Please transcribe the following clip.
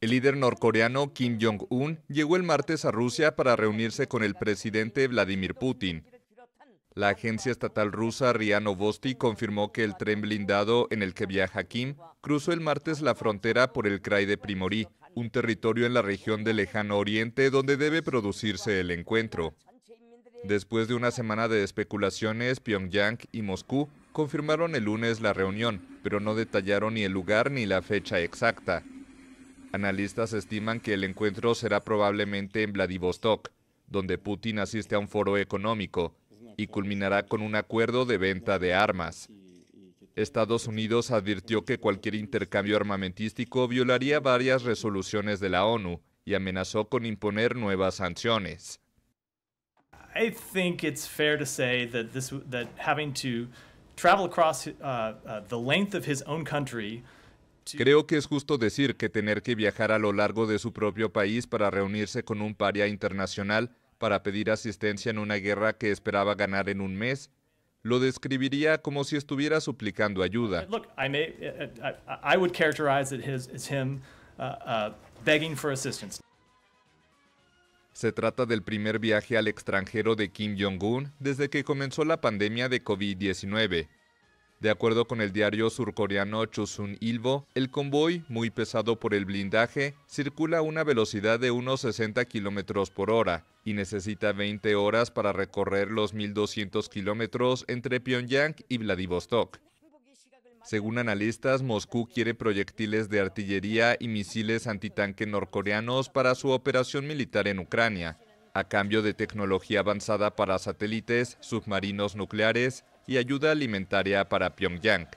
El líder norcoreano Kim Jong-un llegó el martes a Rusia para reunirse con el presidente Vladimir Putin. La agencia estatal rusa RIA Novosti confirmó que el tren blindado en el que viaja Kim cruzó el martes la frontera por el Krai de Primorí, un territorio en la región del Lejano Oriente donde debe producirse el encuentro. Después de una semana de especulaciones, Pyongyang y Moscú confirmaron el lunes la reunión, pero no detallaron ni el lugar ni la fecha exacta. Analistas estiman que el encuentro será probablemente en Vladivostok, donde Putin asiste a un foro económico y culminará con un acuerdo de venta de armas. Estados Unidos advirtió que cualquier intercambio armamentístico violaría varias resoluciones de la ONU y amenazó con imponer nuevas sanciones. travel across uh, uh, the length of his own country Creo que es justo decir que tener que viajar a lo largo de su propio país para reunirse con un paria internacional para pedir asistencia en una guerra que esperaba ganar en un mes, lo describiría como si estuviera suplicando ayuda. Se trata del primer viaje al extranjero de Kim Jong-un desde que comenzó la pandemia de COVID-19. De acuerdo con el diario surcoreano Chosun Ilbo, el convoy, muy pesado por el blindaje, circula a una velocidad de unos 60 kilómetros por hora y necesita 20 horas para recorrer los 1.200 kilómetros entre Pyongyang y Vladivostok. Según analistas, Moscú quiere proyectiles de artillería y misiles antitanque norcoreanos para su operación militar en Ucrania, a cambio de tecnología avanzada para satélites, submarinos nucleares y ayuda alimentaria para Pyongyang.